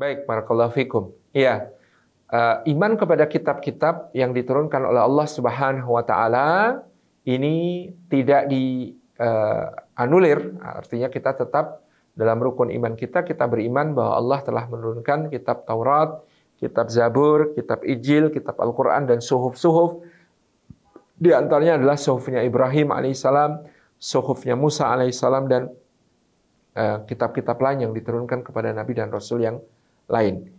Baik, barakallahu fikum. Iya. Uh, iman kepada kitab-kitab yang diturunkan oleh Allah Subhanahu wa taala ini tidak di uh, anulir, artinya kita tetap dalam rukun iman kita kita beriman bahwa Allah telah menurunkan kitab Taurat, kitab Zabur, kitab Injil, kitab Al-Qur'an dan suhuf-suhuf. Di antaranya adalah suhufnya Ibrahim alaihissalam, suhufnya Musa alaihissalam dan eh, kitab-kitab uh, lain yang diturunkan kepada nabi dan rasul yang lain.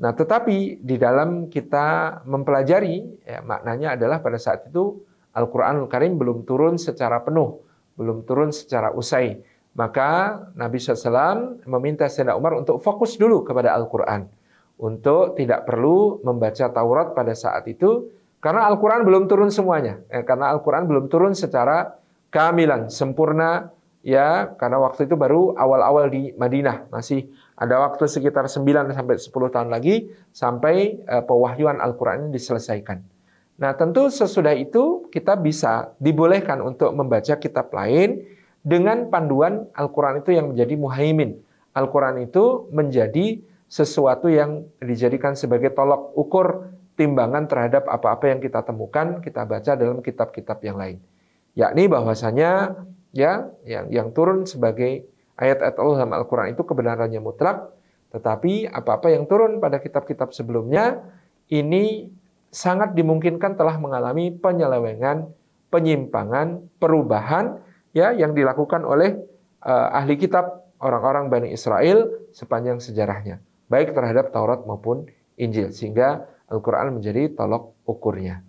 Nah, tetapi di dalam kita mempelajari ya, maknanya adalah pada saat itu al al Karim belum turun secara penuh, belum turun secara usai. Maka Nabi SAW meminta Sayyidina Umar untuk fokus dulu kepada Al-Qur'an. Untuk tidak perlu membaca Taurat pada saat itu karena Al-Qur'an belum turun semuanya. Eh, karena Al-Qur'an belum turun secara kamilan, sempurna ya karena waktu itu baru awal-awal di Madinah masih ada waktu sekitar 9 sampai 10 tahun lagi sampai uh, pewahyuan Al-Qur'an diselesaikan. Nah, tentu sesudah itu kita bisa dibolehkan untuk membaca kitab lain dengan panduan Al-Qur'an itu yang menjadi muhaimin. Al-Qur'an itu menjadi sesuatu yang dijadikan sebagai tolok ukur timbangan terhadap apa-apa yang kita temukan, kita baca dalam kitab-kitab yang lain. Yakni bahwasanya ya yang yang turun sebagai ayat-ayat Allah dalam Al-Qur'an itu kebenarannya mutlak, tetapi apa-apa yang turun pada kitab-kitab sebelumnya ini sangat dimungkinkan telah mengalami penyelewengan, penyimpangan, perubahan ya yang dilakukan oleh uh, ahli kitab orang-orang Bani Israel sepanjang sejarahnya, baik terhadap Taurat maupun Injil sehingga Al-Qur'an menjadi tolok ukurnya.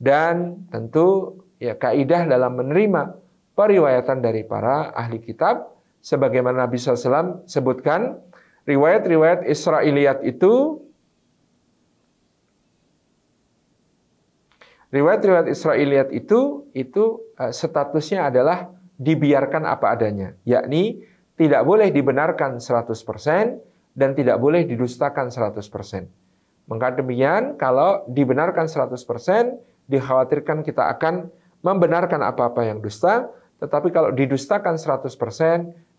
Dan tentu ya kaidah dalam menerima periwayatan dari para ahli kitab sebagaimana Nabi SAW sebutkan riwayat-riwayat Israiliyat itu riwayat-riwayat Israiliyat itu itu eh, statusnya adalah dibiarkan apa adanya yakni tidak boleh dibenarkan 100% dan tidak boleh didustakan 100%. Maka demikian kalau dibenarkan 100% dikhawatirkan kita akan membenarkan apa-apa yang dusta tetapi kalau didustakan 100%,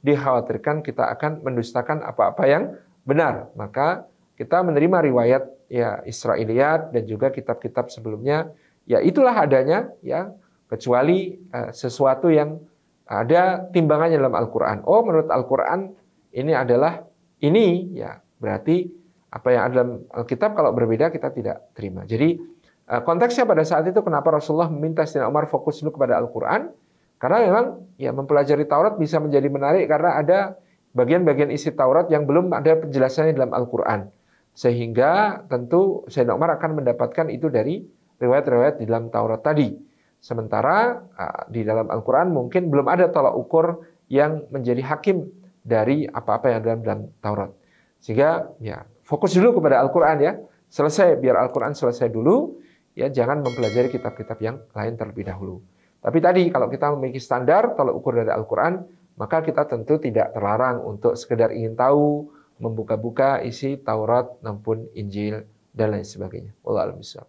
dikhawatirkan kita akan mendustakan apa-apa yang benar. Maka kita menerima riwayat ya Israiliyat dan juga kitab-kitab sebelumnya, ya itulah adanya ya kecuali uh, sesuatu yang ada timbangannya dalam Al-Qur'an. Oh, menurut Al-Qur'an ini adalah ini ya berarti apa yang ada dalam Alkitab kalau berbeda kita tidak terima. Jadi eh, konteksnya pada saat itu kenapa Rasulullah meminta Sayyidina Umar fokus dulu kepada Al-Qur'an karena memang ya mempelajari Taurat bisa menjadi menarik karena ada bagian-bagian isi Taurat yang belum ada penjelasannya dalam Al-Qur'an. Sehingga tentu Sayyidina Umar akan mendapatkan itu dari riwayat-riwayat di dalam Taurat tadi. Sementara di dalam Al-Qur'an mungkin belum ada tolak ukur yang menjadi hakim dari apa-apa yang ada dalam, Taurat. Sehingga ya fokus dulu kepada Al-Qur'an ya. Selesai biar Al-Qur'an selesai dulu ya jangan mempelajari kitab-kitab yang lain terlebih dahulu. Tapi tadi kalau kita memiliki standar kalau ukur dari Al-Quran, maka kita tentu tidak terlarang untuk sekedar ingin tahu, membuka-buka isi Taurat maupun Injil dan lain sebagainya. Wallahu